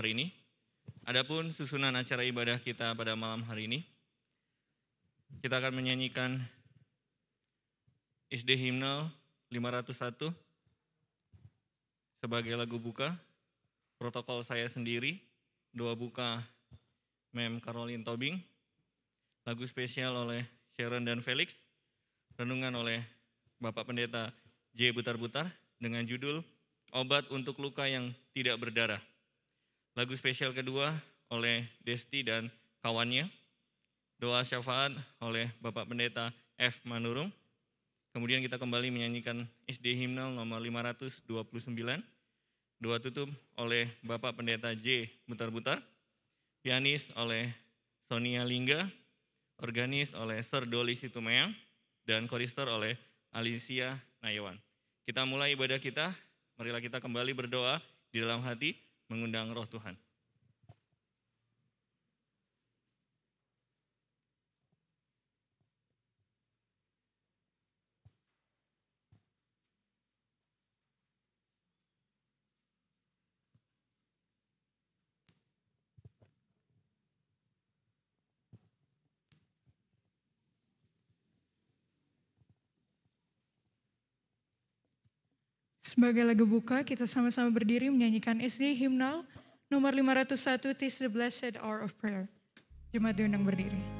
hari ini. Adapun susunan acara ibadah kita pada malam hari ini, kita akan menyanyikan SD Himnal 501 sebagai lagu buka, protokol saya sendiri, doa buka Mem Caroline Tobing, lagu spesial oleh Sharon dan Felix, renungan oleh Bapak Pendeta J. Butar-Butar dengan judul Obat untuk Luka yang Tidak Berdarah lagu spesial kedua oleh Desti dan kawannya. Doa syafaat oleh Bapak Pendeta F. Manurung, Kemudian kita kembali menyanyikan SD Himnal nomor 529. Doa tutup oleh Bapak Pendeta J. Butar-Butar. Pianis oleh Sonia Lingga. Organis oleh Sir Doli Situmeang. Dan korister oleh Alicia Nayawan. Kita mulai ibadah kita. Marilah kita kembali berdoa di dalam hati mengundang roh Tuhan. Sebagai lagu buka, kita sama-sama berdiri menyanyikan SD Himnal nomor 501 Tis the Blessed Hour of Prayer. Jemaat diundang berdiri.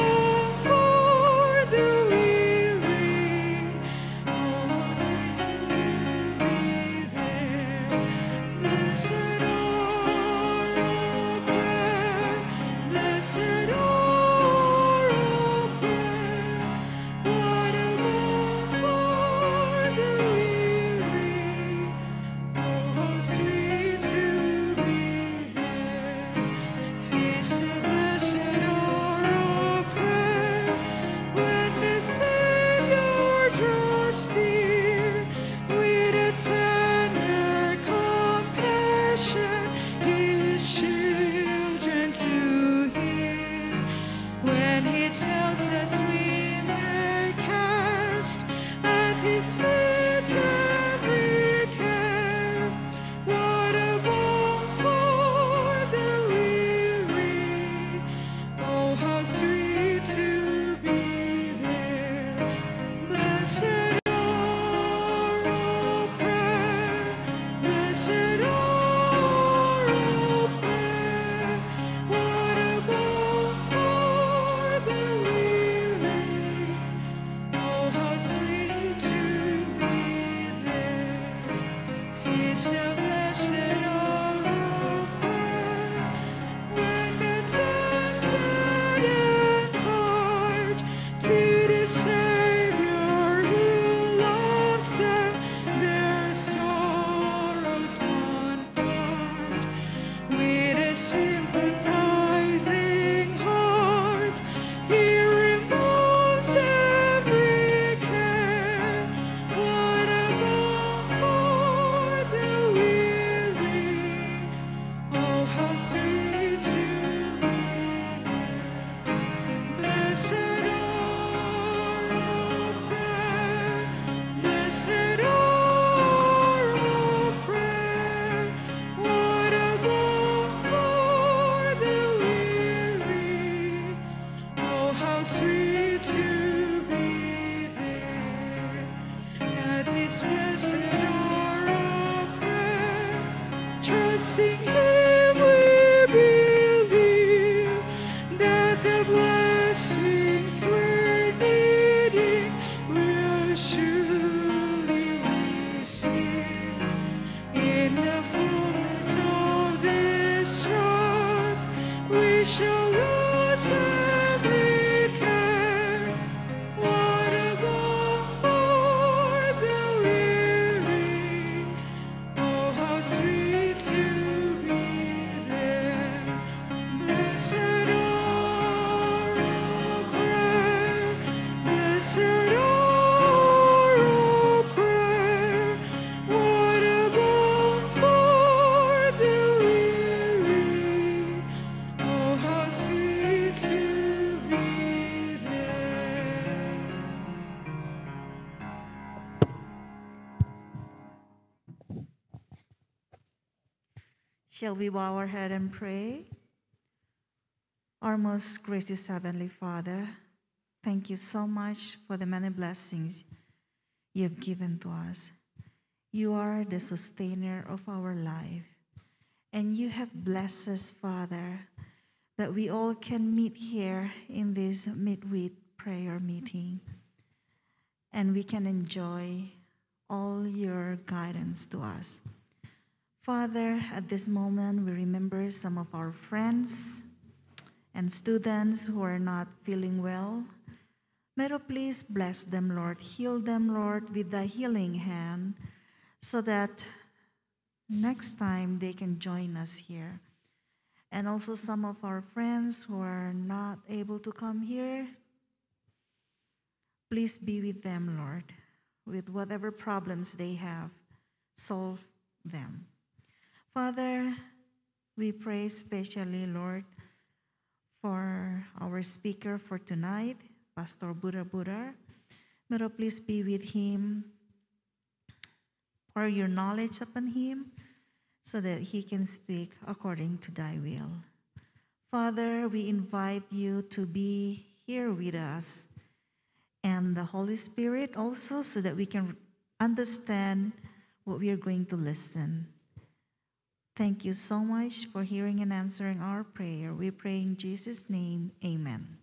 Shall we bow our head and pray? Our most gracious Heavenly Father, thank you so much for the many blessings you have given to us. You are the sustainer of our life, and you have blessed us, Father, that we all can meet here in this midweek prayer meeting and we can enjoy all your guidance to us. Father, at this moment, we remember some of our friends and students who are not feeling well. May you please bless them, Lord. Heal them, Lord, with thy healing hand so that next time they can join us here. And also some of our friends who are not able to come here, please be with them, Lord, with whatever problems they have. Solve them. Father, we pray especially, Lord, for our speaker for tonight, Pastor Buddha Buddha. May please be with him. Pour your knowledge upon him so that he can speak according to thy will. Father, we invite you to be here with us and the Holy Spirit also so that we can understand what we are going to listen. Thank you so much for hearing and answering our prayer. We pray in Jesus' name. Amen.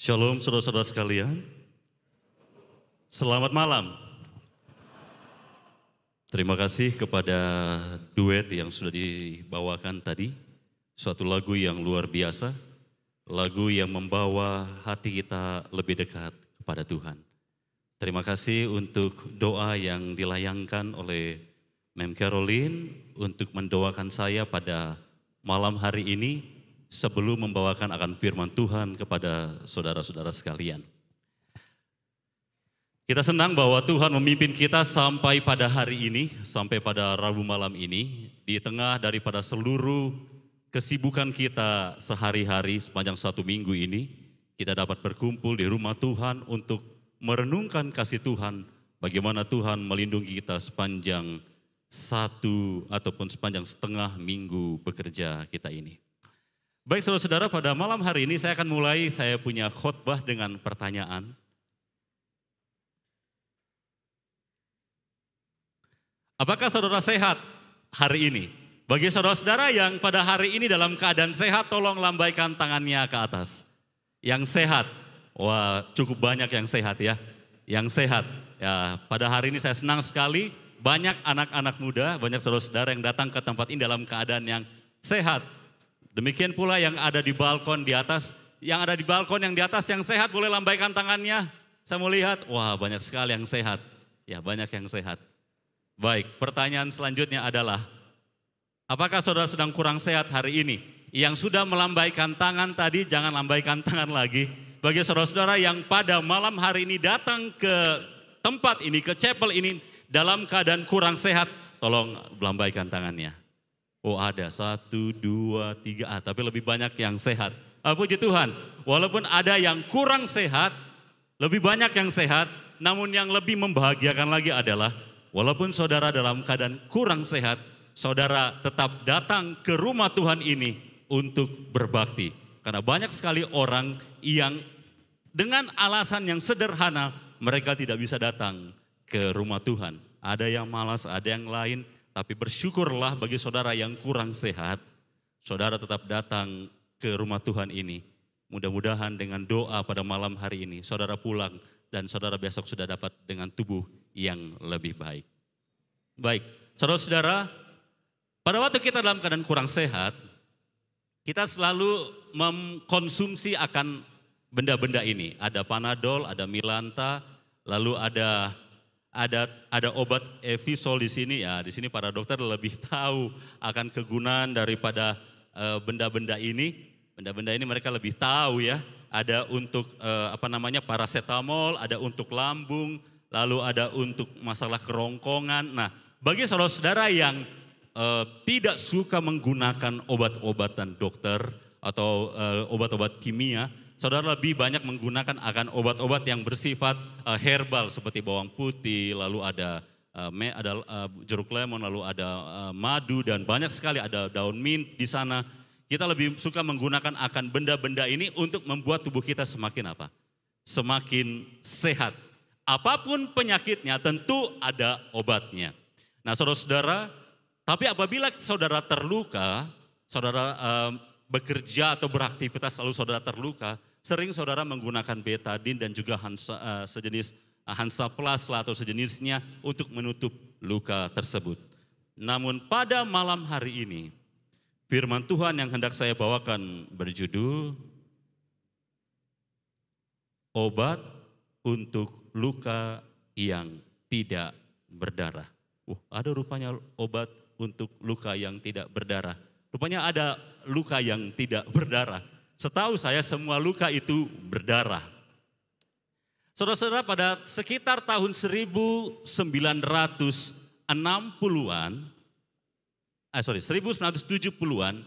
Shalom saudara-saudara sekalian. Selamat malam. Terima kasih kepada duet yang sudah dibawakan tadi. Suatu lagu yang luar biasa. Lagu yang membawa hati kita lebih dekat kepada Tuhan. Terima kasih untuk doa yang dilayangkan oleh Mem Caroline untuk mendoakan saya pada malam hari ini sebelum membawakan akan firman Tuhan kepada saudara-saudara sekalian. Kita senang bahwa Tuhan memimpin kita sampai pada hari ini, sampai pada Rabu malam ini, di tengah daripada seluruh kesibukan kita sehari-hari sepanjang satu minggu ini, kita dapat berkumpul di rumah Tuhan untuk merenungkan kasih Tuhan, bagaimana Tuhan melindungi kita sepanjang satu ataupun sepanjang setengah minggu bekerja kita ini. Baik saudara-saudara, pada malam hari ini saya akan mulai saya punya khotbah dengan pertanyaan. Apakah saudara sehat hari ini? Bagi saudara-saudara yang pada hari ini dalam keadaan sehat, tolong lambaikan tangannya ke atas. Yang sehat, wah cukup banyak yang sehat ya. Yang sehat, ya pada hari ini saya senang sekali banyak anak-anak muda, banyak saudara-saudara yang datang ke tempat ini dalam keadaan yang sehat Demikian pula yang ada di balkon di atas, yang ada di balkon yang di atas yang sehat boleh lambaikan tangannya. Saya mau lihat, wah banyak sekali yang sehat. Ya banyak yang sehat. Baik, pertanyaan selanjutnya adalah, apakah saudara sedang kurang sehat hari ini? Yang sudah melambaikan tangan tadi, jangan lambaikan tangan lagi. Bagi saudara-saudara yang pada malam hari ini datang ke tempat ini, ke chapel ini, dalam keadaan kurang sehat, tolong lambaikan tangannya. Oh ada, satu, dua, tiga, ah, tapi lebih banyak yang sehat. Ah, puji Tuhan, walaupun ada yang kurang sehat, lebih banyak yang sehat, namun yang lebih membahagiakan lagi adalah, walaupun saudara dalam keadaan kurang sehat, saudara tetap datang ke rumah Tuhan ini untuk berbakti. Karena banyak sekali orang yang dengan alasan yang sederhana, mereka tidak bisa datang ke rumah Tuhan. Ada yang malas, ada yang lain, tapi bersyukurlah bagi saudara yang kurang sehat, saudara tetap datang ke rumah Tuhan ini. Mudah-mudahan dengan doa pada malam hari ini, saudara pulang dan saudara besok sudah dapat dengan tubuh yang lebih baik. Baik, saudara-saudara, pada waktu kita dalam keadaan kurang sehat, kita selalu mengkonsumsi akan benda-benda ini. Ada panadol, ada milanta, lalu ada ada ada obat evisol di sini ya. Di sini para dokter lebih tahu akan kegunaan daripada eh, benda-benda uh, ini. Benda-benda ini mereka lebih tahu ya. Ada untuk uh, apa namanya paracetamol, ada untuk lambung, lalu ada untuk masalah kerongkongan. Nah, bagi saudara-saudara yang uh, tidak suka menggunakan obat-obatan dokter atau obat-obat kimia, saudara lebih banyak menggunakan akan obat-obat yang bersifat uh, herbal seperti bawang putih, lalu ada uh, me, ada uh, jeruk lemon, lalu ada uh, madu dan banyak sekali ada daun mint di sana. Kita lebih suka menggunakan akan benda-benda ini untuk membuat tubuh kita semakin apa? Semakin sehat. Apapun penyakitnya tentu ada obatnya. Nah, saudara-saudara, tapi apabila saudara terluka, saudara bekerja atau beraktivitas lalu saudara terluka, Sering saudara menggunakan betadin dan juga hansa, uh, sejenis uh, hansa plus lah atau sejenisnya untuk menutup luka tersebut. Namun pada malam hari ini, firman Tuhan yang hendak saya bawakan berjudul Obat untuk Luka yang Tidak Berdarah. Uh, ada rupanya obat untuk luka yang tidak berdarah. Rupanya ada luka yang tidak berdarah. Setahu saya semua luka itu berdarah. Saudara-saudara pada sekitar tahun 1960-an, eh sorry 1970-an,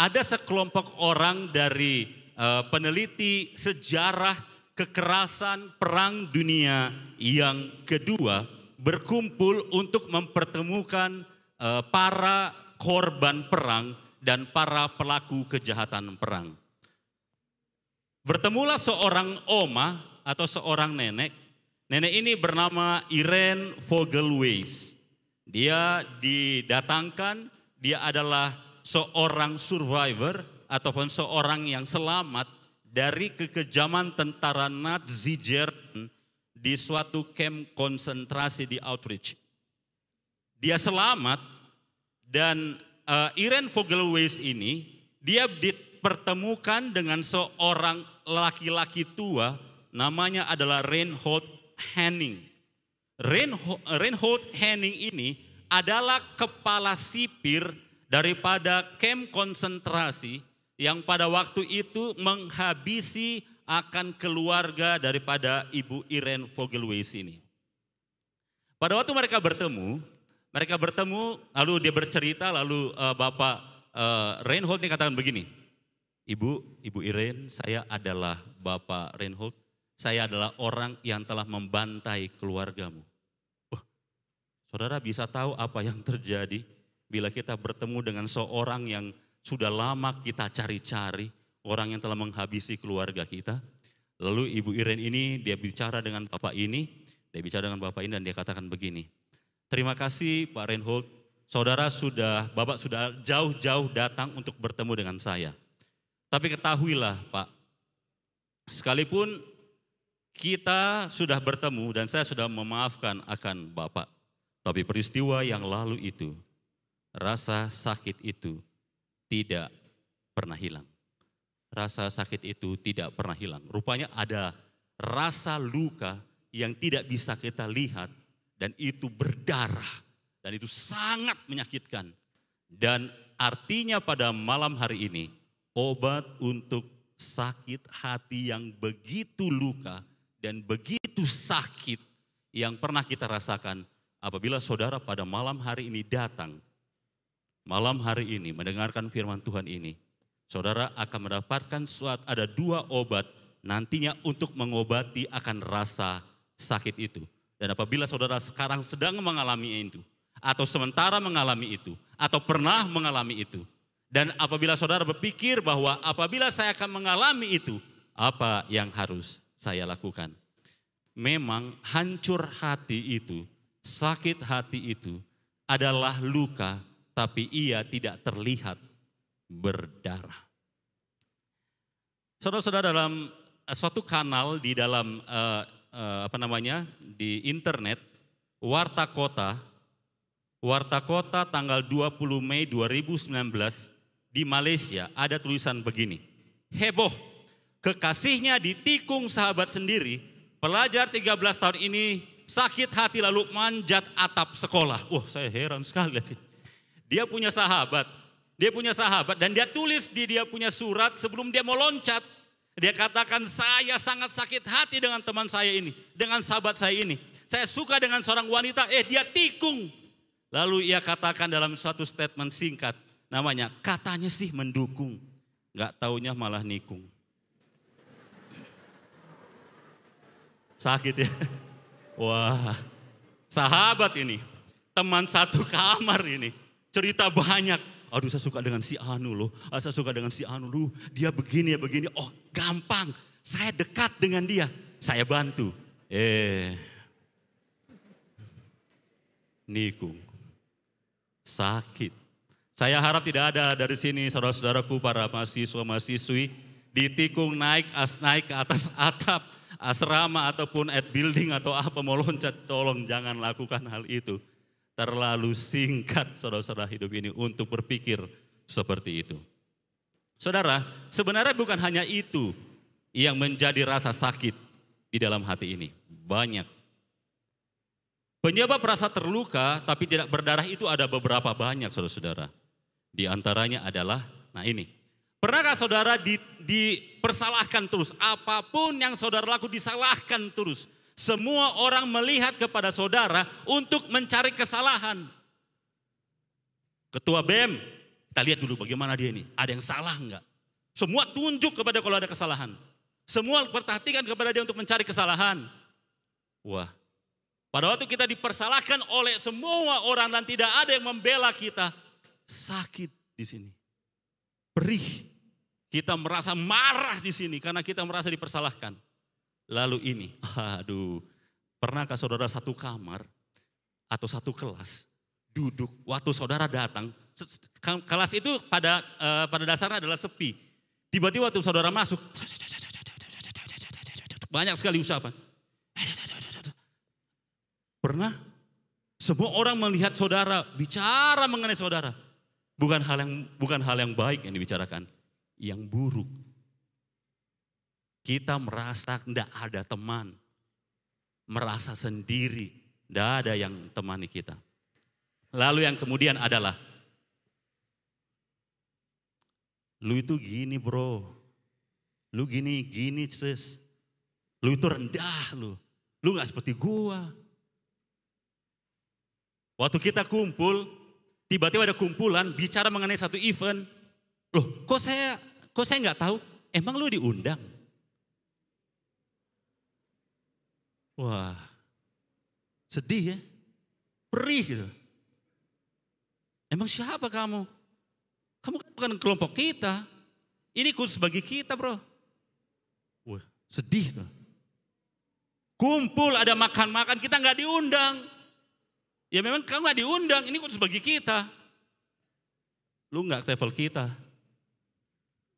ada sekelompok orang dari eh, peneliti sejarah kekerasan perang dunia yang kedua berkumpul untuk mempertemukan eh, para korban perang dan para pelaku kejahatan perang. Bertemulah seorang oma atau seorang nenek. Nenek ini bernama Irene Vogelweis. Dia didatangkan, dia adalah seorang survivor ataupun seorang yang selamat dari kekejaman tentara Nazi Jerman di suatu camp konsentrasi di Auschwitz. Dia selamat dan uh, Irene Vogelweis ini dia dipertemukan dengan seorang laki-laki tua namanya adalah Reinhold Henning. Reinhold, Henning ini adalah kepala sipir daripada kamp konsentrasi yang pada waktu itu menghabisi akan keluarga daripada Ibu Irene Vogelweis ini. Pada waktu mereka bertemu, mereka bertemu lalu dia bercerita lalu uh, Bapak uh, Reinhold ini katakan begini, Ibu, Ibu Irene, saya adalah Bapak Reinhold. Saya adalah orang yang telah membantai keluargamu. Oh, saudara bisa tahu apa yang terjadi bila kita bertemu dengan seorang yang sudah lama kita cari-cari, orang yang telah menghabisi keluarga kita. Lalu Ibu Irene ini dia bicara dengan Bapak ini, dia bicara dengan Bapak ini dan dia katakan begini. Terima kasih Pak Reinhold, saudara sudah, Bapak sudah jauh-jauh datang untuk bertemu dengan saya tapi ketahuilah Pak, sekalipun kita sudah bertemu dan saya sudah memaafkan akan Bapak. Tapi peristiwa yang lalu itu, rasa sakit itu tidak pernah hilang. Rasa sakit itu tidak pernah hilang. Rupanya ada rasa luka yang tidak bisa kita lihat dan itu berdarah dan itu sangat menyakitkan. Dan artinya pada malam hari ini obat untuk sakit hati yang begitu luka dan begitu sakit yang pernah kita rasakan apabila saudara pada malam hari ini datang, malam hari ini mendengarkan firman Tuhan ini, saudara akan mendapatkan suatu ada dua obat nantinya untuk mengobati akan rasa sakit itu. Dan apabila saudara sekarang sedang mengalami itu, atau sementara mengalami itu, atau pernah mengalami itu, dan apabila saudara berpikir bahwa apabila saya akan mengalami itu, apa yang harus saya lakukan? Memang hancur hati itu, sakit hati itu adalah luka, tapi ia tidak terlihat berdarah. Saudara-saudara dalam eh, suatu kanal di dalam uh, uh, apa namanya di internet Warta Kota Warta Kota tanggal 20 Mei 2019 di Malaysia ada tulisan begini. Heboh, kekasihnya ditikung sahabat sendiri, pelajar 13 tahun ini sakit hati lalu manjat atap sekolah. Wah saya heran sekali. Dia punya sahabat, dia punya sahabat dan dia tulis di dia punya surat sebelum dia mau loncat. Dia katakan saya sangat sakit hati dengan teman saya ini, dengan sahabat saya ini. Saya suka dengan seorang wanita, eh dia tikung. Lalu ia katakan dalam suatu statement singkat, namanya katanya sih mendukung, nggak taunya malah nikung. Sakit ya. Wah, sahabat ini, teman satu kamar ini, cerita banyak. Aduh saya suka dengan si Anu loh, ah, saya suka dengan si Anu loh, dia begini ya begini. Oh gampang, saya dekat dengan dia, saya bantu. Eh, nikung, sakit, saya harap tidak ada dari sini saudara-saudaraku para mahasiswa-mahasiswi ditikung naik as, naik ke atas atap asrama ataupun at building atau apa mau loncat tolong jangan lakukan hal itu. Terlalu singkat saudara-saudara hidup ini untuk berpikir seperti itu. Saudara, sebenarnya bukan hanya itu yang menjadi rasa sakit di dalam hati ini. Banyak. Penyebab rasa terluka tapi tidak berdarah itu ada beberapa banyak saudara-saudara. Di antaranya adalah, nah ini. Pernahkah saudara di, dipersalahkan terus? Apapun yang saudara laku disalahkan terus. Semua orang melihat kepada saudara untuk mencari kesalahan. Ketua BEM, kita lihat dulu bagaimana dia ini. Ada yang salah enggak? Semua tunjuk kepada kalau ada kesalahan. Semua perhatikan kepada dia untuk mencari kesalahan. Wah, pada waktu kita dipersalahkan oleh semua orang dan tidak ada yang membela kita, sakit di sini. Perih. Kita merasa marah di sini karena kita merasa dipersalahkan. Lalu ini, aduh, pernahkah saudara satu kamar atau satu kelas duduk waktu saudara datang kelas itu pada eh, pada dasarnya adalah sepi. Tiba-tiba waktu saudara masuk banyak sekali ucapan. Pernah semua orang melihat saudara bicara mengenai saudara. Bukan hal yang bukan hal yang baik yang dibicarakan, yang buruk. Kita merasa tidak ada teman, merasa sendiri, tidak ada yang temani kita. Lalu yang kemudian adalah, lu itu gini bro, lu gini gini sis, lu itu rendah lu, lu nggak seperti gua. Waktu kita kumpul, Tiba-tiba ada kumpulan bicara mengenai satu event. Loh, kok saya kok saya nggak tahu? Emang lu diundang? Wah, sedih ya. Perih gitu. Emang siapa kamu? Kamu kan bukan kelompok kita. Ini khusus bagi kita bro. Wah, sedih tuh. Kumpul ada makan-makan, kita nggak diundang. Ya memang kamu gak diundang, ini khusus bagi kita. Lu gak level kita.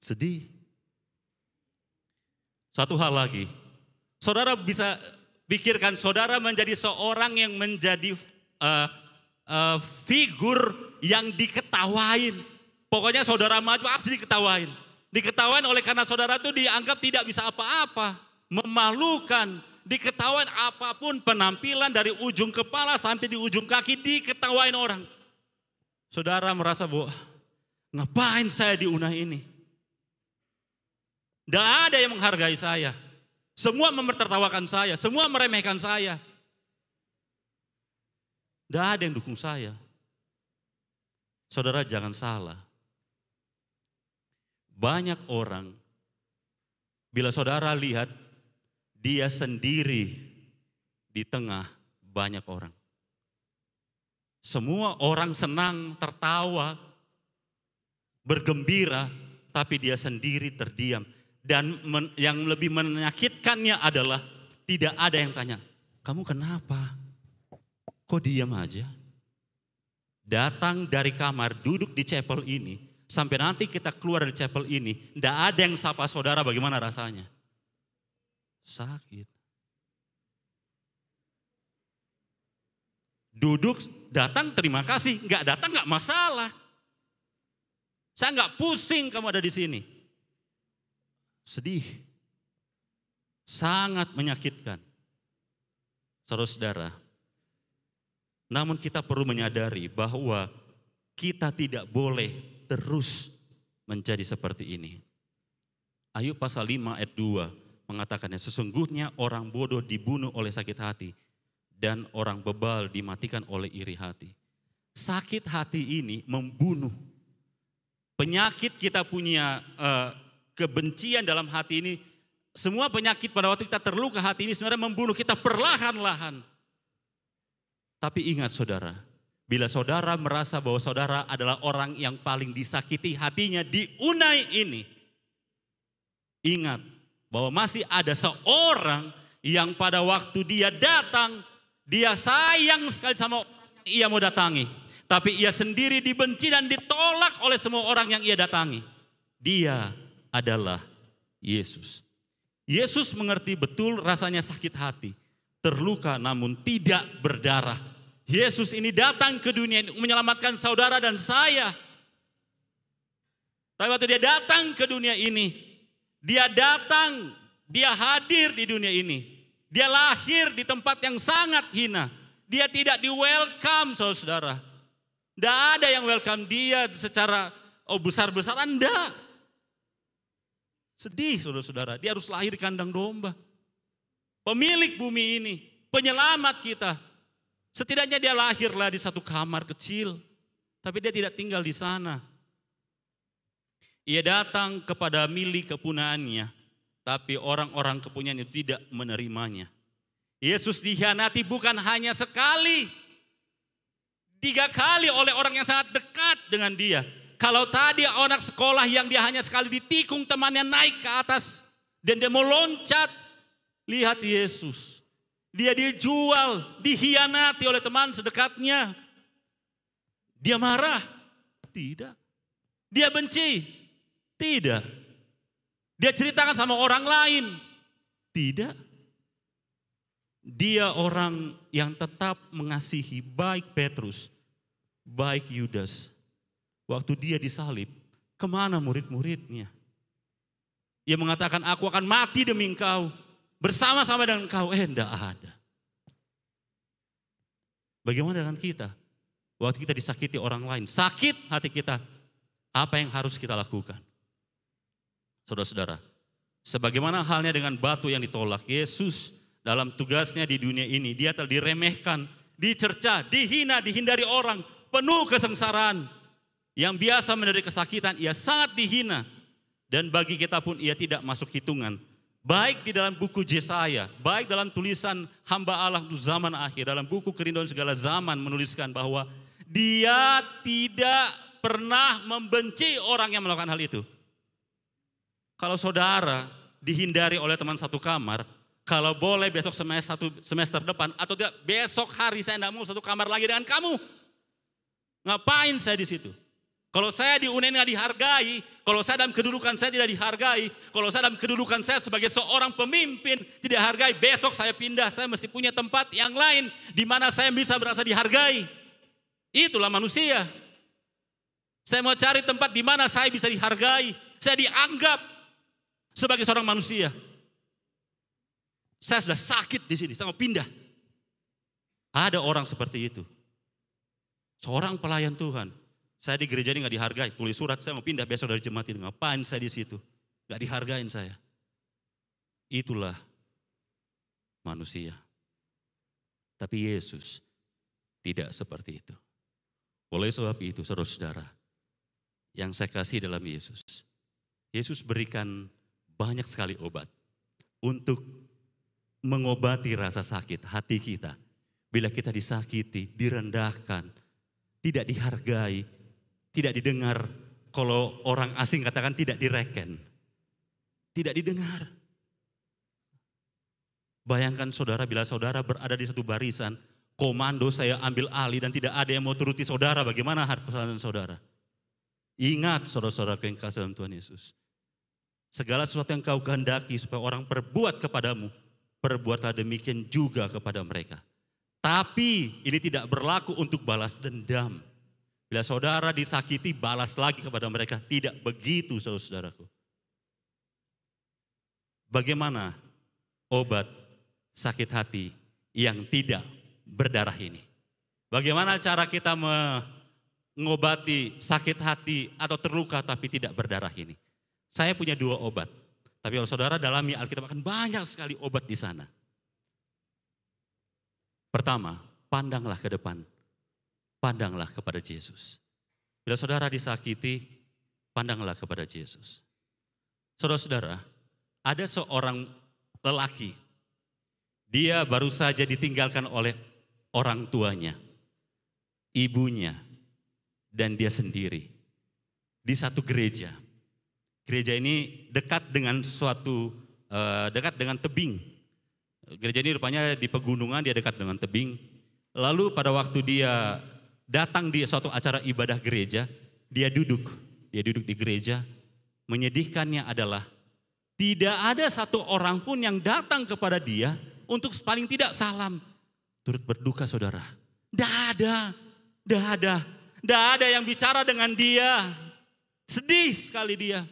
Sedih. Satu hal lagi. Saudara bisa pikirkan saudara menjadi seorang yang menjadi uh, uh, figur yang diketawain. Pokoknya saudara maju pasti diketawain. Diketawain oleh karena saudara itu dianggap tidak bisa apa-apa. Memalukan, diketawain apapun penampilan dari ujung kepala sampai di ujung kaki diketawain orang. Saudara merasa bu ngapain saya unah ini? Tidak ada yang menghargai saya. Semua mempertertawakan saya, semua meremehkan saya. Tidak ada yang dukung saya. Saudara jangan salah. Banyak orang, bila saudara lihat dia sendiri di tengah banyak orang. Semua orang senang, tertawa, bergembira, tapi dia sendiri terdiam. Dan yang lebih menyakitkannya adalah tidak ada yang tanya, kamu kenapa? Kok diam aja? Datang dari kamar, duduk di chapel ini, sampai nanti kita keluar dari chapel ini, tidak ada yang sapa saudara bagaimana rasanya sakit. Duduk, datang terima kasih. Nggak datang nggak masalah. Saya nggak pusing kamu ada di sini. Sedih. Sangat menyakitkan. Saudara-saudara, namun kita perlu menyadari bahwa kita tidak boleh terus menjadi seperti ini. Ayub pasal 5 ayat 2 mengatakannya, sesungguhnya orang bodoh dibunuh oleh sakit hati dan orang bebal dimatikan oleh iri hati. Sakit hati ini membunuh. Penyakit kita punya uh, kebencian dalam hati ini, semua penyakit pada waktu kita terluka hati ini sebenarnya membunuh kita perlahan-lahan. Tapi ingat saudara, bila saudara merasa bahwa saudara adalah orang yang paling disakiti hatinya diunai ini, ingat bahwa masih ada seorang yang pada waktu dia datang, dia sayang sekali sama orang yang ia mau datangi. Tapi ia sendiri dibenci dan ditolak oleh semua orang yang ia datangi. Dia adalah Yesus. Yesus mengerti betul rasanya sakit hati, terluka namun tidak berdarah. Yesus ini datang ke dunia ini menyelamatkan saudara dan saya. Tapi waktu dia datang ke dunia ini, dia datang, dia hadir di dunia ini. Dia lahir di tempat yang sangat hina. Dia tidak di welcome, saudara. Tidak ada yang welcome dia secara oh besar-besaran, enggak. Sedih, saudara-saudara. Dia harus lahir di kandang domba. Pemilik bumi ini, penyelamat kita. Setidaknya dia lahirlah di satu kamar kecil. Tapi dia tidak tinggal di sana ia datang kepada milik kepunahannya, tapi orang-orang kepunyaannya tidak menerimanya. Yesus dikhianati bukan hanya sekali, tiga kali oleh orang yang sangat dekat dengan dia. Kalau tadi anak sekolah yang dia hanya sekali ditikung temannya naik ke atas dan dia mau loncat, lihat Yesus. Dia dijual, dihianati oleh teman sedekatnya. Dia marah? Tidak. Dia benci? Tidak. Dia ceritakan sama orang lain. Tidak. Dia orang yang tetap mengasihi baik Petrus, baik Yudas. Waktu dia disalib, kemana murid-muridnya? Ia mengatakan, aku akan mati demi engkau. Bersama-sama dengan engkau. Eh, enggak ada. Bagaimana dengan kita? Waktu kita disakiti orang lain, sakit hati kita. Apa yang harus kita lakukan? saudara-saudara. Sebagaimana halnya dengan batu yang ditolak, Yesus dalam tugasnya di dunia ini, dia telah diremehkan, dicerca, dihina, dihindari orang, penuh kesengsaraan. Yang biasa menderita kesakitan, ia sangat dihina. Dan bagi kita pun ia tidak masuk hitungan. Baik di dalam buku Yesaya, baik dalam tulisan hamba Allah untuk zaman akhir, dalam buku kerinduan segala zaman menuliskan bahwa dia tidak pernah membenci orang yang melakukan hal itu. Kalau saudara dihindari oleh teman satu kamar, kalau boleh besok semester, satu semester depan atau tidak besok hari saya tidak mau satu kamar lagi dengan kamu. Ngapain saya di situ? Kalau saya di UNEN e nggak dihargai, kalau saya dalam kedudukan saya tidak dihargai, kalau saya dalam kedudukan saya sebagai seorang pemimpin tidak hargai, besok saya pindah, saya mesti punya tempat yang lain di mana saya bisa merasa dihargai. Itulah manusia. Saya mau cari tempat di mana saya bisa dihargai, saya dianggap, sebagai seorang manusia. Saya sudah sakit di sini, saya mau pindah. Ada orang seperti itu. Seorang pelayan Tuhan. Saya di gereja ini gak dihargai. Tulis surat, saya mau pindah besok dari jemaat ini. Ngapain saya di situ? Gak dihargain saya. Itulah manusia. Tapi Yesus tidak seperti itu. Oleh sebab itu, saudara-saudara, yang saya kasih dalam Yesus, Yesus berikan banyak sekali obat untuk mengobati rasa sakit hati kita. Bila kita disakiti, direndahkan, tidak dihargai, tidak didengar. Kalau orang asing katakan tidak direken, tidak didengar. Bayangkan saudara bila saudara berada di satu barisan, komando saya ambil alih dan tidak ada yang mau turuti saudara, bagaimana harapan saudara? Ingat saudara-saudara yang kasih dalam Tuhan Yesus Segala sesuatu yang kau kehendaki supaya orang perbuat kepadamu, perbuatlah demikian juga kepada mereka. Tapi ini tidak berlaku untuk balas dendam. Bila saudara disakiti, balas lagi kepada mereka. Tidak begitu, saudaraku Bagaimana obat sakit hati yang tidak berdarah ini? Bagaimana cara kita mengobati sakit hati atau terluka tapi tidak berdarah ini? Saya punya dua obat. Tapi kalau saudara dalami Alkitab akan banyak sekali obat di sana. Pertama, pandanglah ke depan. Pandanglah kepada Yesus. Bila saudara disakiti, pandanglah kepada Yesus. Saudara-saudara, ada seorang lelaki. Dia baru saja ditinggalkan oleh orang tuanya, ibunya, dan dia sendiri di satu gereja gereja ini dekat dengan suatu eh, dekat dengan tebing. Gereja ini rupanya di pegunungan dia dekat dengan tebing. Lalu pada waktu dia datang di suatu acara ibadah gereja, dia duduk, dia duduk di gereja. Menyedihkannya adalah tidak ada satu orang pun yang datang kepada dia untuk paling tidak salam. Turut berduka saudara. Tidak ada, tidak ada, tidak ada yang bicara dengan dia. Sedih sekali dia.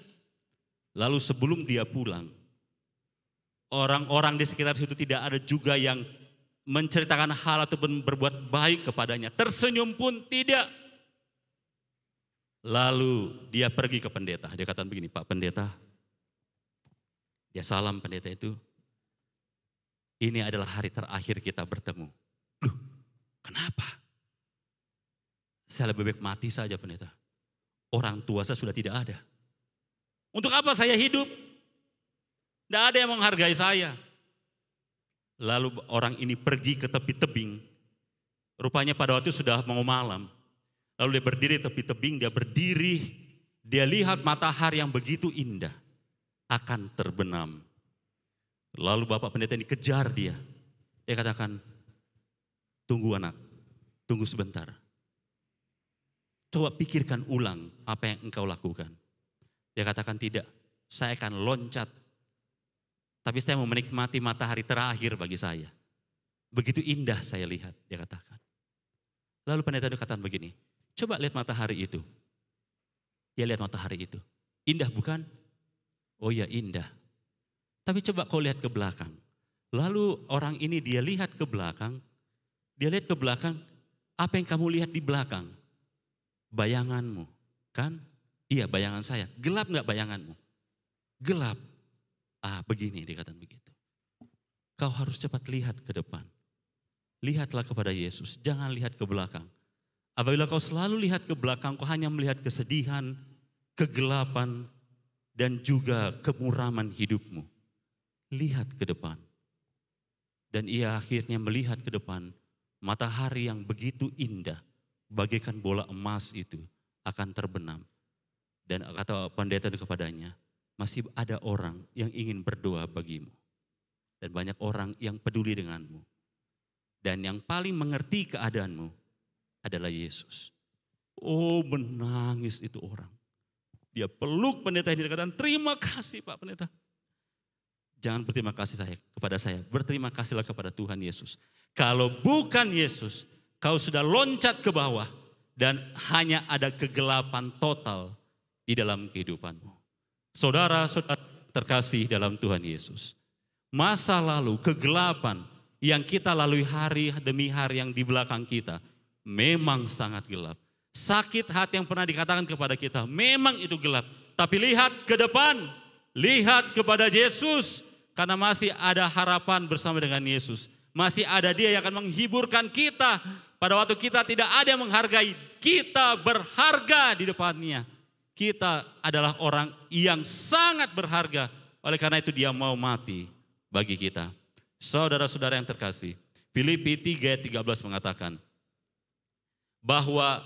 Lalu sebelum dia pulang, orang-orang di sekitar situ tidak ada juga yang menceritakan hal ataupun berbuat baik kepadanya. Tersenyum pun tidak. Lalu dia pergi ke pendeta. Dia kata begini, Pak pendeta. Dia salam pendeta itu. Ini adalah hari terakhir kita bertemu. Loh, kenapa? Saya lebih baik mati saja pendeta. Orang tua saya sudah tidak ada. Untuk apa saya hidup? Tidak ada yang menghargai saya. Lalu orang ini pergi ke tepi tebing. Rupanya pada waktu itu sudah mau malam. Lalu dia berdiri tepi tebing, dia berdiri. Dia lihat matahari yang begitu indah akan terbenam. Lalu bapak pendeta ini kejar dia. Dia katakan, tunggu anak, tunggu sebentar. Coba pikirkan ulang apa yang engkau lakukan. Dia katakan tidak, saya akan loncat. Tapi saya mau menikmati matahari terakhir bagi saya. Begitu indah saya lihat, dia katakan. Lalu pendeta itu katakan begini, coba lihat matahari itu. Dia lihat matahari itu. Indah bukan? Oh ya indah. Tapi coba kau lihat ke belakang. Lalu orang ini dia lihat ke belakang, dia lihat ke belakang, apa yang kamu lihat di belakang? Bayanganmu, kan? Iya bayangan saya. Gelap nggak bayanganmu? Gelap. Ah begini dikatakan begitu. Kau harus cepat lihat ke depan. Lihatlah kepada Yesus. Jangan lihat ke belakang. Apabila kau selalu lihat ke belakang, kau hanya melihat kesedihan, kegelapan, dan juga kemuraman hidupmu. Lihat ke depan. Dan ia akhirnya melihat ke depan matahari yang begitu indah, bagaikan bola emas itu akan terbenam dan kata pendeta itu kepadanya, masih ada orang yang ingin berdoa bagimu. Dan banyak orang yang peduli denganmu. Dan yang paling mengerti keadaanmu adalah Yesus. Oh menangis itu orang. Dia peluk pendeta ini dikatakan, terima kasih Pak Pendeta. Jangan berterima kasih saya kepada saya. Berterima kasihlah kepada Tuhan Yesus. Kalau bukan Yesus, kau sudah loncat ke bawah. Dan hanya ada kegelapan total di dalam kehidupanmu. Saudara-saudara terkasih dalam Tuhan Yesus. Masa lalu, kegelapan yang kita lalui hari demi hari yang di belakang kita memang sangat gelap. Sakit hati yang pernah dikatakan kepada kita memang itu gelap. Tapi lihat ke depan, lihat kepada Yesus. Karena masih ada harapan bersama dengan Yesus. Masih ada dia yang akan menghiburkan kita. Pada waktu kita tidak ada yang menghargai, kita berharga di depannya kita adalah orang yang sangat berharga. Oleh karena itu dia mau mati bagi kita. Saudara-saudara yang terkasih, Filipi 3 ayat 13 mengatakan bahwa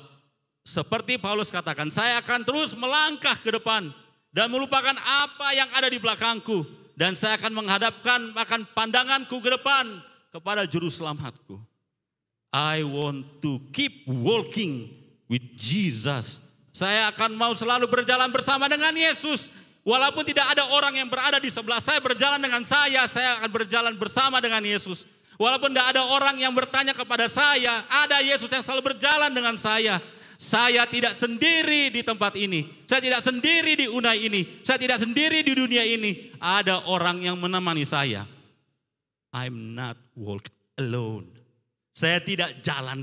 seperti Paulus katakan, saya akan terus melangkah ke depan dan melupakan apa yang ada di belakangku dan saya akan menghadapkan akan pandanganku ke depan kepada juru selamatku. I want to keep walking with Jesus saya akan mau selalu berjalan bersama dengan Yesus. Walaupun tidak ada orang yang berada di sebelah saya berjalan dengan saya, saya akan berjalan bersama dengan Yesus. Walaupun tidak ada orang yang bertanya kepada saya, ada Yesus yang selalu berjalan dengan saya. Saya tidak sendiri di tempat ini. Saya tidak sendiri di unai ini. Saya tidak sendiri di dunia ini. Ada orang yang menemani saya. I'm not walk alone. Saya tidak jalan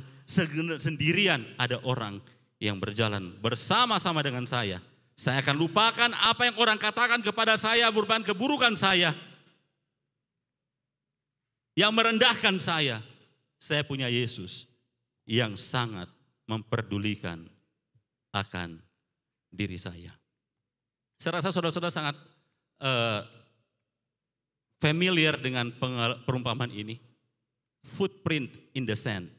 sendirian. Ada orang yang berjalan bersama-sama dengan saya. Saya akan lupakan apa yang orang katakan kepada saya merupakan keburukan saya. Yang merendahkan saya. Saya punya Yesus yang sangat memperdulikan akan diri saya. Saya rasa saudara-saudara sangat uh, familiar dengan perumpamaan ini. Footprint in the sand.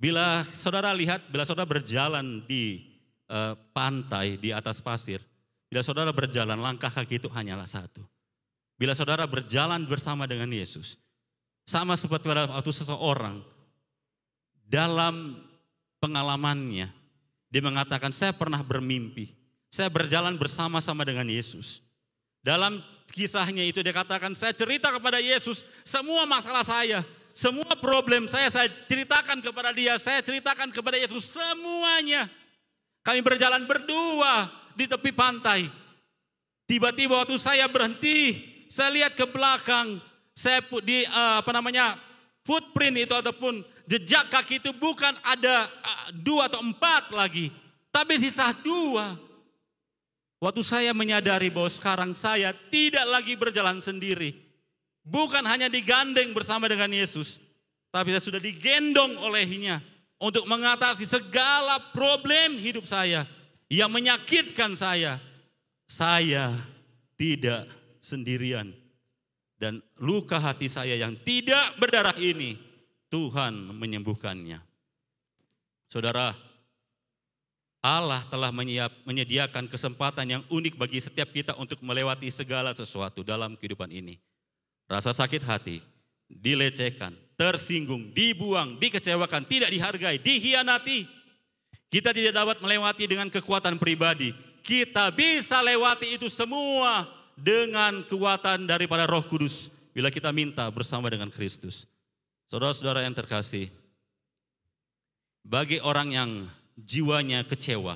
Bila saudara lihat, bila saudara berjalan di uh, pantai, di atas pasir, bila saudara berjalan, langkah kaki itu hanyalah satu. Bila saudara berjalan bersama dengan Yesus, sama seperti pada waktu seseorang, dalam pengalamannya, dia mengatakan, saya pernah bermimpi, saya berjalan bersama-sama dengan Yesus. Dalam kisahnya itu dia katakan, saya cerita kepada Yesus semua masalah saya, semua problem saya, saya ceritakan kepada dia, saya ceritakan kepada Yesus semuanya. Kami berjalan berdua di tepi pantai. Tiba-tiba waktu saya berhenti, saya lihat ke belakang, saya di eh, apa namanya footprint itu ataupun jejak kaki itu bukan ada eh, dua atau empat lagi, tapi sisa dua. Waktu saya menyadari bahwa sekarang saya tidak lagi berjalan sendiri, bukan hanya digandeng bersama dengan Yesus, tapi saya sudah digendong olehnya untuk mengatasi segala problem hidup saya yang menyakitkan saya. Saya tidak sendirian. Dan luka hati saya yang tidak berdarah ini, Tuhan menyembuhkannya. Saudara, Allah telah menyediakan kesempatan yang unik bagi setiap kita untuk melewati segala sesuatu dalam kehidupan ini. Rasa sakit hati, dilecehkan, tersinggung, dibuang, dikecewakan, tidak dihargai, dihianati. Kita tidak dapat melewati dengan kekuatan pribadi. Kita bisa lewati itu semua dengan kekuatan daripada Roh Kudus bila kita minta bersama dengan Kristus. Saudara-saudara yang terkasih, bagi orang yang jiwanya kecewa,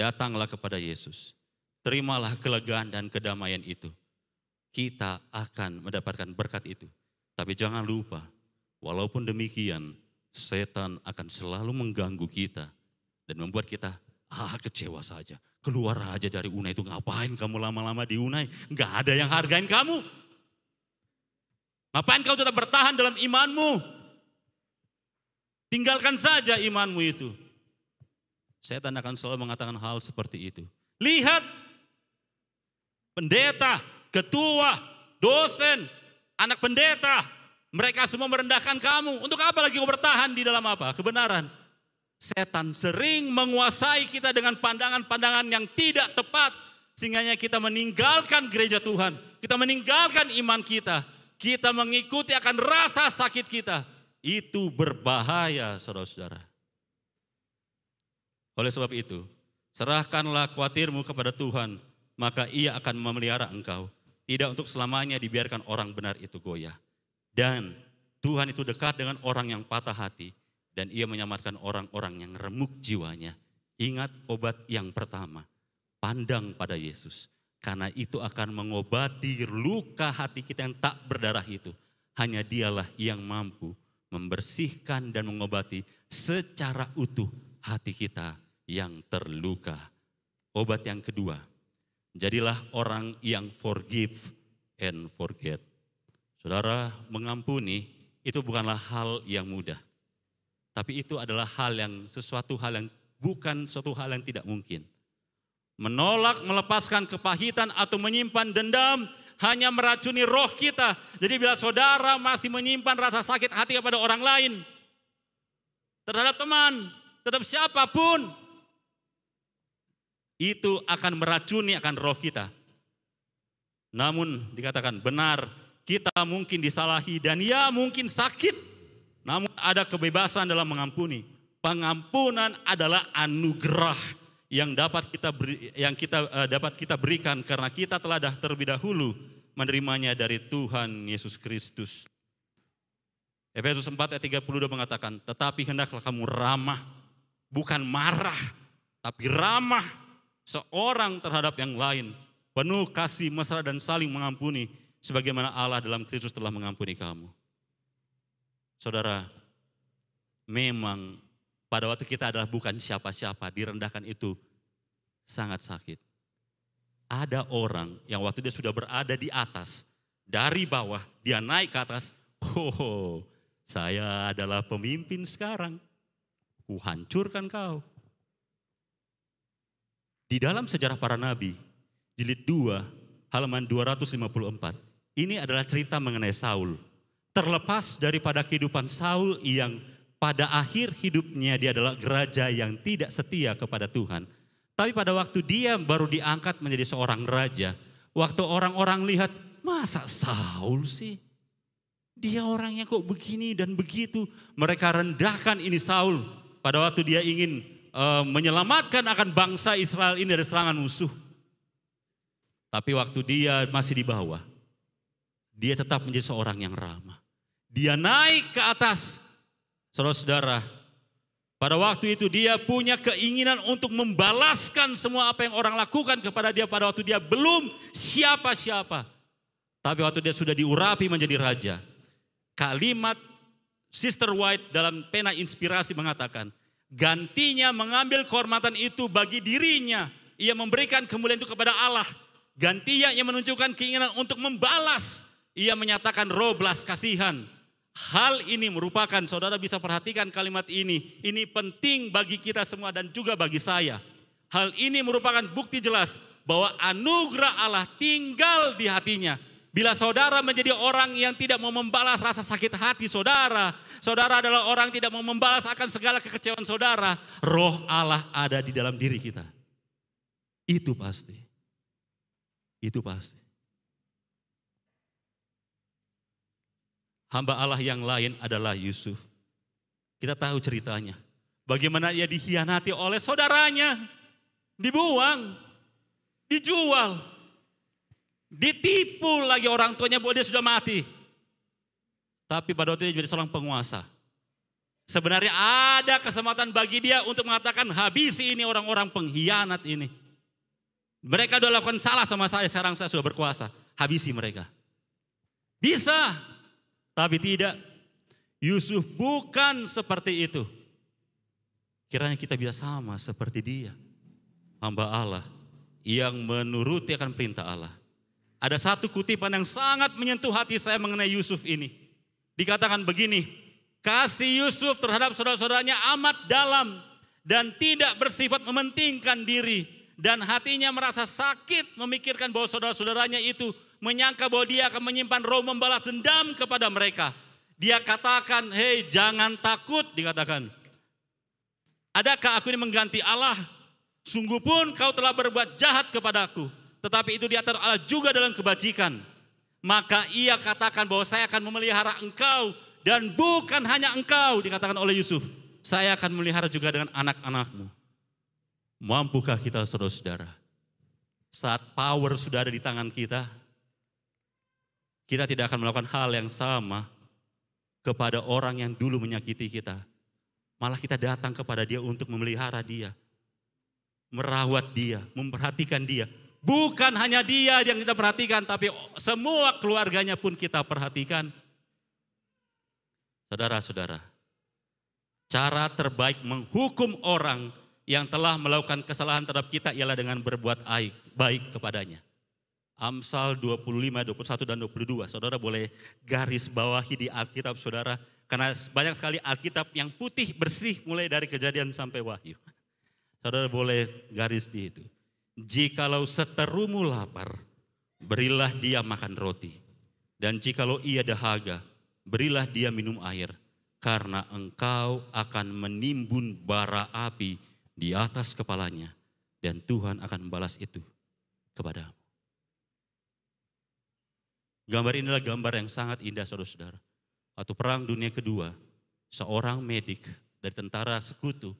datanglah kepada Yesus. Terimalah kelegaan dan kedamaian itu kita akan mendapatkan berkat itu. Tapi jangan lupa, walaupun demikian, setan akan selalu mengganggu kita dan membuat kita ah kecewa saja. Keluar aja dari Unai itu ngapain kamu lama-lama di Unai? Gak ada yang hargain kamu. Ngapain kau tetap bertahan dalam imanmu? Tinggalkan saja imanmu itu. Setan akan selalu mengatakan hal seperti itu. Lihat pendeta ketua, dosen, anak pendeta, mereka semua merendahkan kamu. Untuk apa lagi kau bertahan di dalam apa? Kebenaran. Setan sering menguasai kita dengan pandangan-pandangan yang tidak tepat. Sehingga kita meninggalkan gereja Tuhan. Kita meninggalkan iman kita. Kita mengikuti akan rasa sakit kita. Itu berbahaya saudara-saudara. Oleh sebab itu, serahkanlah khawatirmu kepada Tuhan. Maka ia akan memelihara engkau. Tidak untuk selamanya dibiarkan orang benar itu goyah. Dan Tuhan itu dekat dengan orang yang patah hati dan ia menyamarkan orang-orang yang remuk jiwanya. Ingat obat yang pertama, pandang pada Yesus. Karena itu akan mengobati luka hati kita yang tak berdarah itu. Hanya dialah yang mampu membersihkan dan mengobati secara utuh hati kita yang terluka. Obat yang kedua, Jadilah orang yang forgive and forget. Saudara, mengampuni itu bukanlah hal yang mudah. Tapi itu adalah hal yang sesuatu hal yang bukan suatu hal yang tidak mungkin. Menolak melepaskan kepahitan atau menyimpan dendam hanya meracuni roh kita. Jadi bila saudara masih menyimpan rasa sakit hati kepada orang lain, terhadap teman, terhadap siapapun, itu akan meracuni akan roh kita. Namun dikatakan benar, kita mungkin disalahi dan ya mungkin sakit. Namun ada kebebasan dalam mengampuni. Pengampunan adalah anugerah yang dapat kita beri, yang kita uh, dapat kita berikan karena kita telah dah terlebih dahulu menerimanya dari Tuhan Yesus Kristus. Efesus 4 ayat 32 mengatakan, "Tetapi hendaklah kamu ramah, bukan marah, tapi ramah seorang terhadap yang lain, penuh kasih mesra dan saling mengampuni, sebagaimana Allah dalam Kristus telah mengampuni kamu. Saudara, memang pada waktu kita adalah bukan siapa-siapa, direndahkan itu sangat sakit. Ada orang yang waktu dia sudah berada di atas, dari bawah dia naik ke atas, oh, saya adalah pemimpin sekarang. Kuhancurkan kau. Di dalam sejarah para nabi, jilid 2, halaman 254. Ini adalah cerita mengenai Saul. Terlepas daripada kehidupan Saul yang pada akhir hidupnya dia adalah raja yang tidak setia kepada Tuhan. Tapi pada waktu dia baru diangkat menjadi seorang raja, waktu orang-orang lihat, masa Saul sih? Dia orangnya kok begini dan begitu. Mereka rendahkan ini Saul. Pada waktu dia ingin Eh, menyelamatkan akan bangsa Israel ini dari serangan musuh. Tapi waktu dia masih di bawah, dia tetap menjadi seorang yang ramah. Dia naik ke atas. Saudara-saudara, pada waktu itu dia punya keinginan untuk membalaskan semua apa yang orang lakukan kepada dia pada waktu dia belum siapa-siapa. Tapi waktu dia sudah diurapi menjadi raja. Kalimat Sister White dalam pena inspirasi mengatakan, gantinya mengambil kehormatan itu bagi dirinya. Ia memberikan kemuliaan itu kepada Allah. Gantinya ia menunjukkan keinginan untuk membalas. Ia menyatakan roh belas kasihan. Hal ini merupakan, saudara bisa perhatikan kalimat ini. Ini penting bagi kita semua dan juga bagi saya. Hal ini merupakan bukti jelas bahwa anugerah Allah tinggal di hatinya Bila saudara menjadi orang yang tidak mau membalas rasa sakit hati saudara, saudara adalah orang yang tidak mau membalas akan segala kekecewaan saudara, roh Allah ada di dalam diri kita. Itu pasti. Itu pasti. Hamba Allah yang lain adalah Yusuf. Kita tahu ceritanya. Bagaimana ia dikhianati oleh saudaranya. Dibuang. Dijual Ditipu lagi orang tuanya bahwa dia sudah mati. Tapi pada waktu itu dia jadi seorang penguasa. Sebenarnya ada kesempatan bagi dia untuk mengatakan habisi ini orang-orang pengkhianat ini. Mereka sudah lakukan salah sama saya, sekarang saya sudah berkuasa. Habisi mereka. Bisa, tapi tidak. Yusuf bukan seperti itu. Kiranya kita bisa sama seperti dia. Hamba Allah yang menuruti akan perintah Allah. Ada satu kutipan yang sangat menyentuh hati saya mengenai Yusuf ini. Dikatakan begini, kasih Yusuf terhadap saudara-saudaranya amat dalam dan tidak bersifat mementingkan diri dan hatinya merasa sakit memikirkan bahwa saudara-saudaranya itu menyangka bahwa dia akan menyimpan roh membalas dendam kepada mereka. Dia katakan, hei jangan takut dikatakan. Adakah aku ini mengganti Allah? Sungguh pun kau telah berbuat jahat kepadaku tetapi itu diatur Allah juga dalam kebajikan. Maka ia katakan bahwa saya akan memelihara engkau dan bukan hanya engkau dikatakan oleh Yusuf. Saya akan memelihara juga dengan anak-anakmu. Mampukah kita saudara-saudara? Saat power sudah ada di tangan kita, kita tidak akan melakukan hal yang sama kepada orang yang dulu menyakiti kita. Malah kita datang kepada dia untuk memelihara dia, merawat dia, memperhatikan dia, Bukan hanya dia yang kita perhatikan, tapi semua keluarganya pun kita perhatikan. Saudara-saudara, cara terbaik menghukum orang yang telah melakukan kesalahan terhadap kita ialah dengan berbuat baik kepadanya. Amsal 25, 21, dan 22. Saudara boleh garis bawahi di Alkitab saudara. Karena banyak sekali Alkitab yang putih bersih mulai dari kejadian sampai wahyu. Saudara boleh garis di itu. Jikalau seterumu lapar, berilah dia makan roti. Dan jikalau ia dahaga, berilah dia minum air. Karena engkau akan menimbun bara api di atas kepalanya. Dan Tuhan akan membalas itu kepadamu. Gambar ini adalah gambar yang sangat indah saudara-saudara. Atau perang dunia kedua, seorang medik dari tentara sekutu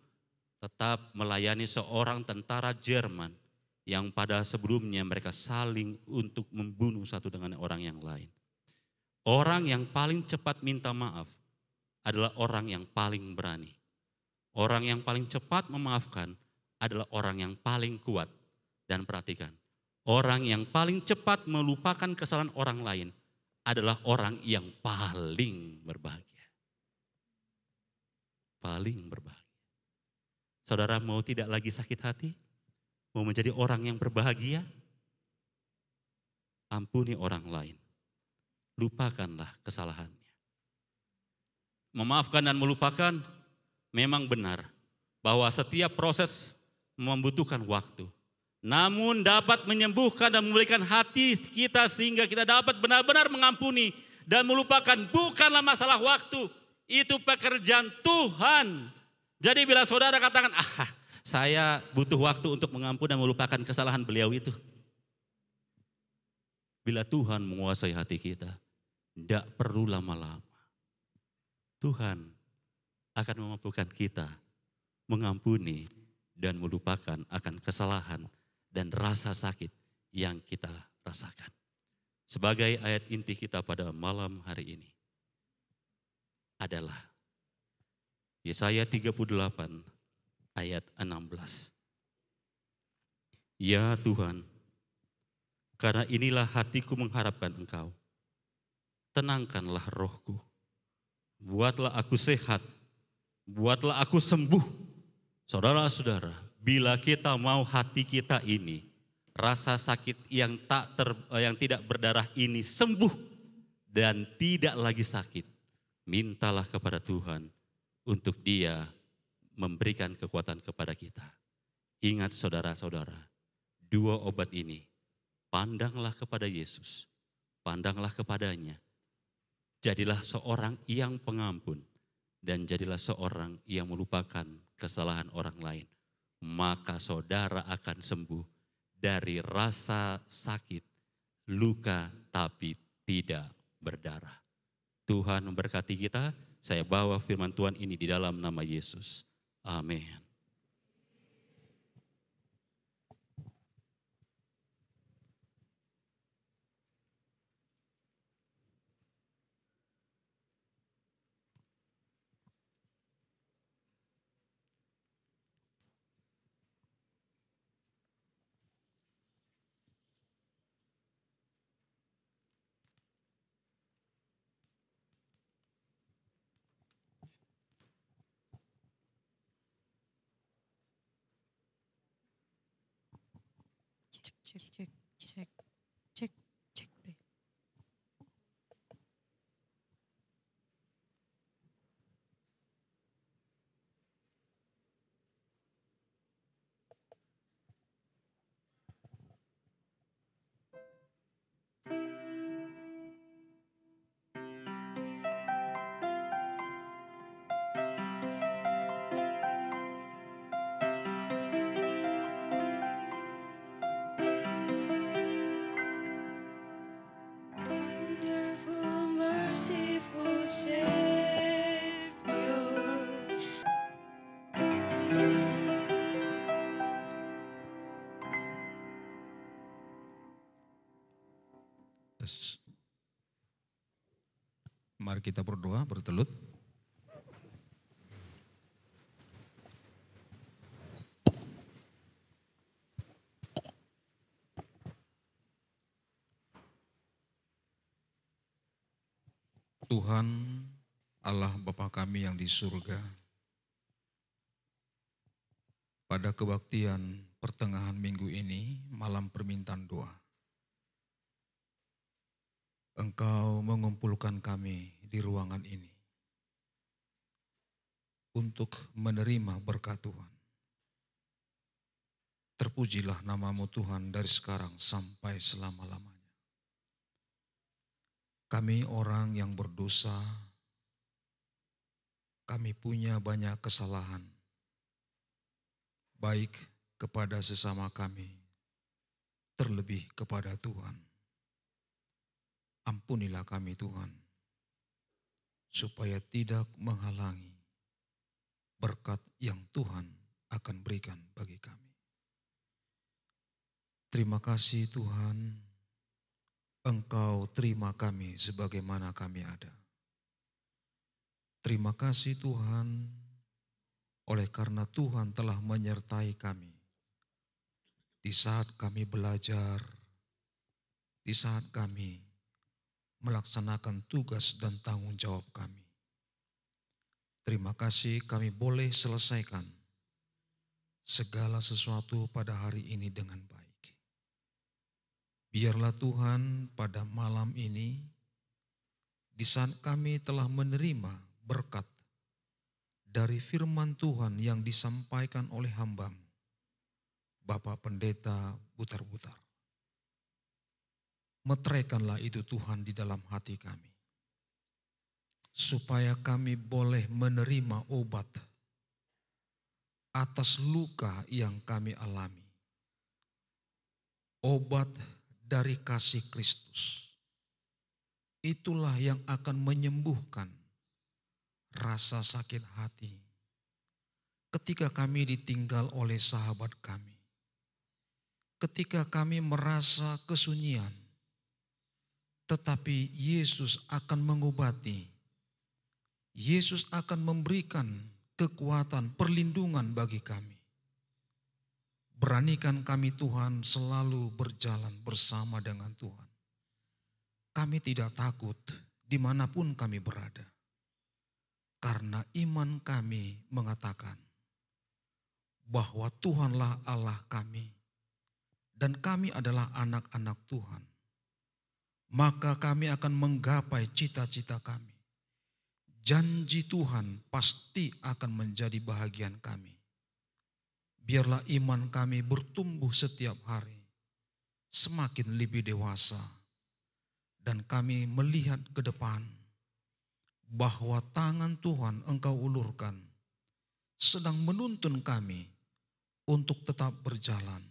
tetap melayani seorang tentara Jerman yang pada sebelumnya mereka saling untuk membunuh satu dengan orang yang lain. Orang yang paling cepat minta maaf adalah orang yang paling berani. Orang yang paling cepat memaafkan adalah orang yang paling kuat. Dan perhatikan, orang yang paling cepat melupakan kesalahan orang lain adalah orang yang paling berbahagia. Paling berbahagia. Saudara mau tidak lagi sakit hati? mau menjadi orang yang berbahagia, ampuni orang lain. Lupakanlah kesalahannya. Memaafkan dan melupakan memang benar bahwa setiap proses membutuhkan waktu. Namun dapat menyembuhkan dan memulihkan hati kita sehingga kita dapat benar-benar mengampuni dan melupakan bukanlah masalah waktu. Itu pekerjaan Tuhan. Jadi bila saudara katakan, ah saya butuh waktu untuk mengampuni dan melupakan kesalahan beliau itu. Bila Tuhan menguasai hati kita, tidak perlu lama-lama. Tuhan akan memampukan kita mengampuni dan melupakan akan kesalahan dan rasa sakit yang kita rasakan. Sebagai ayat inti kita pada malam hari ini adalah Yesaya 38 ayat 16. Ya Tuhan, karena inilah hatiku mengharapkan Engkau. Tenangkanlah rohku. Buatlah aku sehat. Buatlah aku sembuh. Saudara-saudara, bila kita mau hati kita ini, rasa sakit yang tak ter, eh, yang tidak berdarah ini sembuh dan tidak lagi sakit, mintalah kepada Tuhan untuk dia memberikan kekuatan kepada kita. Ingat saudara-saudara, dua obat ini, pandanglah kepada Yesus, pandanglah kepadanya. Jadilah seorang yang pengampun dan jadilah seorang yang melupakan kesalahan orang lain. Maka saudara akan sembuh dari rasa sakit, luka tapi tidak berdarah. Tuhan memberkati kita, saya bawa firman Tuhan ini di dalam nama Yesus. Amen. check, check. Mari kita berdoa, bertelut. Tuhan Allah Bapa kami yang di surga, pada kebaktian pertengahan minggu ini, malam permintaan doa. Engkau mengumpulkan kami di ruangan ini untuk menerima berkat Tuhan. Terpujilah namamu Tuhan dari sekarang sampai selama-lamanya. Kami orang yang berdosa, kami punya banyak kesalahan, baik kepada sesama kami, terlebih kepada Tuhan. Ampunilah kami Tuhan, supaya tidak menghalangi berkat yang Tuhan akan berikan bagi kami. Terima kasih Tuhan, Engkau terima kami sebagaimana kami ada. Terima kasih Tuhan, oleh karena Tuhan telah menyertai kami. Di saat kami belajar, di saat kami melaksanakan tugas dan tanggung jawab kami. Terima kasih kami boleh selesaikan segala sesuatu pada hari ini dengan baik. Biarlah Tuhan pada malam ini, di saat kami telah menerima berkat dari firman Tuhan yang disampaikan oleh hambamu, Bapak Pendeta Butar-Butar. Meteraikanlah itu Tuhan di dalam hati kami. Supaya kami boleh menerima obat atas luka yang kami alami. Obat dari kasih Kristus. Itulah yang akan menyembuhkan rasa sakit hati ketika kami ditinggal oleh sahabat kami. Ketika kami merasa kesunyian, tetapi Yesus akan mengobati. Yesus akan memberikan kekuatan, perlindungan bagi kami. Beranikan kami Tuhan selalu berjalan bersama dengan Tuhan. Kami tidak takut dimanapun kami berada. Karena iman kami mengatakan bahwa Tuhanlah Allah kami dan kami adalah anak-anak Tuhan maka kami akan menggapai cita-cita kami. Janji Tuhan pasti akan menjadi bahagian kami. Biarlah iman kami bertumbuh setiap hari, semakin lebih dewasa, dan kami melihat ke depan bahwa tangan Tuhan Engkau ulurkan, sedang menuntun kami untuk tetap berjalan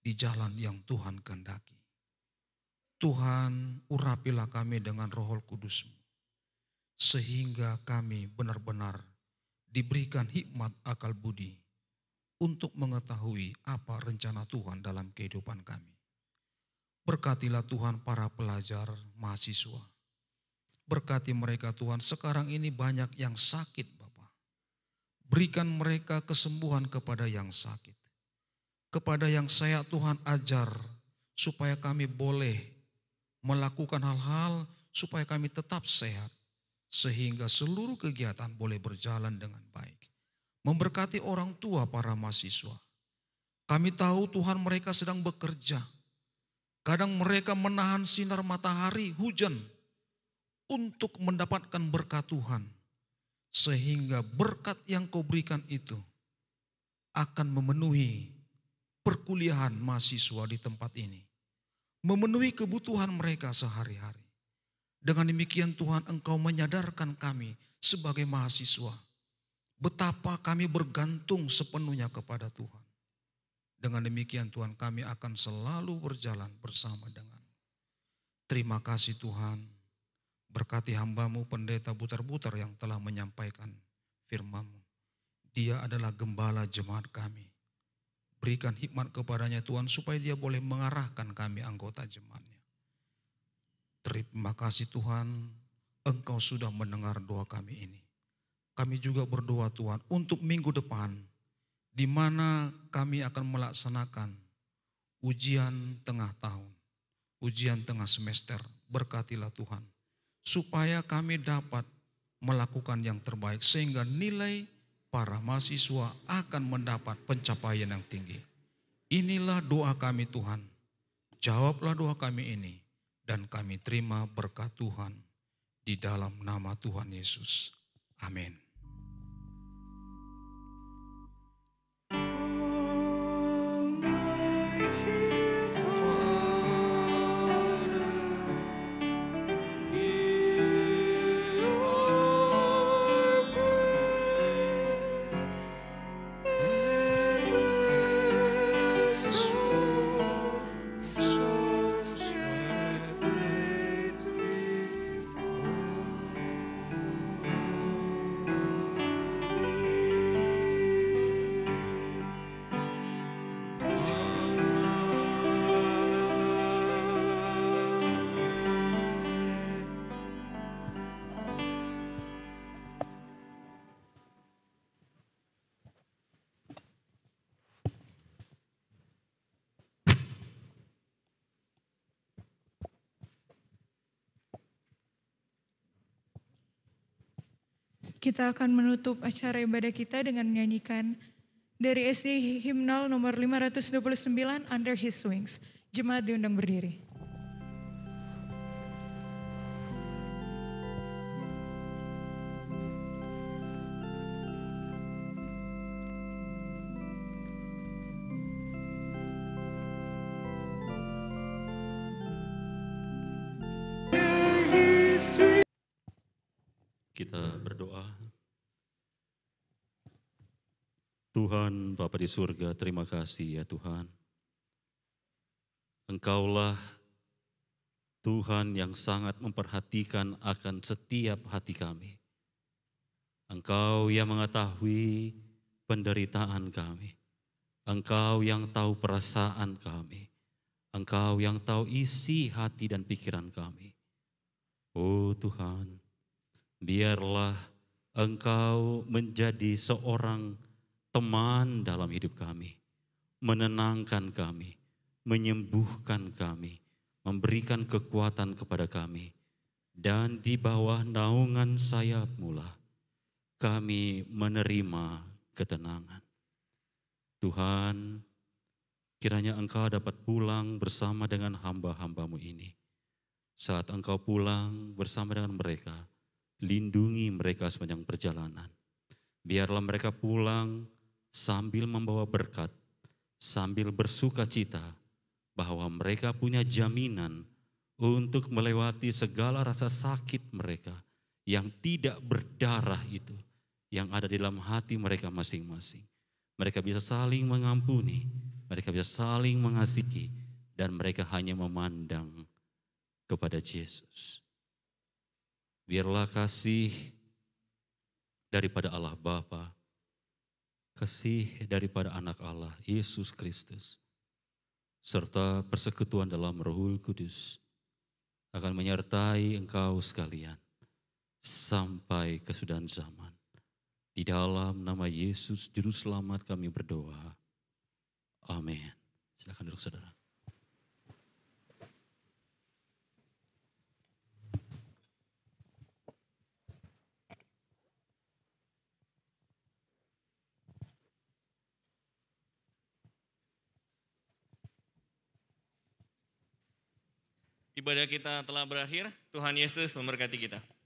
di jalan yang Tuhan kehendaki. Tuhan urapilah kami dengan roh kudusmu. Sehingga kami benar-benar diberikan hikmat akal budi untuk mengetahui apa rencana Tuhan dalam kehidupan kami. Berkatilah Tuhan para pelajar mahasiswa. Berkati mereka Tuhan sekarang ini banyak yang sakit Bapa Berikan mereka kesembuhan kepada yang sakit. Kepada yang saya Tuhan ajar supaya kami boleh melakukan hal-hal supaya kami tetap sehat, sehingga seluruh kegiatan boleh berjalan dengan baik. Memberkati orang tua para mahasiswa. Kami tahu Tuhan mereka sedang bekerja. Kadang mereka menahan sinar matahari, hujan, untuk mendapatkan berkat Tuhan. Sehingga berkat yang kau berikan itu akan memenuhi perkuliahan mahasiswa di tempat ini memenuhi kebutuhan mereka sehari-hari. Dengan demikian Tuhan engkau menyadarkan kami sebagai mahasiswa betapa kami bergantung sepenuhnya kepada Tuhan. Dengan demikian Tuhan kami akan selalu berjalan bersama dengan. Terima kasih Tuhan. Berkati hambamu pendeta butar-butar yang telah menyampaikan firmanMu. Dia adalah gembala jemaat kami. Berikan hikmat kepadanya Tuhan supaya dia boleh mengarahkan kami anggota jemaatnya. Terima kasih Tuhan, Engkau sudah mendengar doa kami ini. Kami juga berdoa Tuhan untuk minggu depan di mana kami akan melaksanakan ujian tengah tahun, ujian tengah semester. Berkatilah Tuhan supaya kami dapat melakukan yang terbaik sehingga nilai para mahasiswa akan mendapat pencapaian yang tinggi. Inilah doa kami Tuhan. Jawablah doa kami ini dan kami terima berkat Tuhan di dalam nama Tuhan Yesus. Amin. Oh, kita akan menutup acara ibadah kita dengan menyanyikan dari SD Hymnal nomor 529 Under His Wings. Jemaat diundang berdiri. Tuhan, Bapa di surga, terima kasih ya Tuhan. Engkaulah Tuhan yang sangat memperhatikan akan setiap hati kami. Engkau yang mengetahui penderitaan kami. Engkau yang tahu perasaan kami. Engkau yang tahu isi hati dan pikiran kami. Oh Tuhan, biarlah Engkau menjadi seorang teman dalam hidup kami, menenangkan kami, menyembuhkan kami, memberikan kekuatan kepada kami. Dan di bawah naungan sayapmu lah kami menerima ketenangan. Tuhan, kiranya Engkau dapat pulang bersama dengan hamba-hambamu ini. Saat Engkau pulang bersama dengan mereka, lindungi mereka sepanjang perjalanan. Biarlah mereka pulang sambil membawa berkat, sambil bersuka cita bahwa mereka punya jaminan untuk melewati segala rasa sakit mereka yang tidak berdarah itu yang ada di dalam hati mereka masing-masing. Mereka bisa saling mengampuni, mereka bisa saling mengasihi, dan mereka hanya memandang kepada Yesus. Biarlah kasih daripada Allah Bapa, kasih daripada anak Allah, Yesus Kristus, serta persekutuan dalam Rohul Kudus akan menyertai engkau sekalian sampai kesudahan zaman. Di dalam nama Yesus Juru Selamat kami berdoa. Amin. Silakan duduk saudara. ibadah kita telah berakhir. Tuhan Yesus memberkati kita.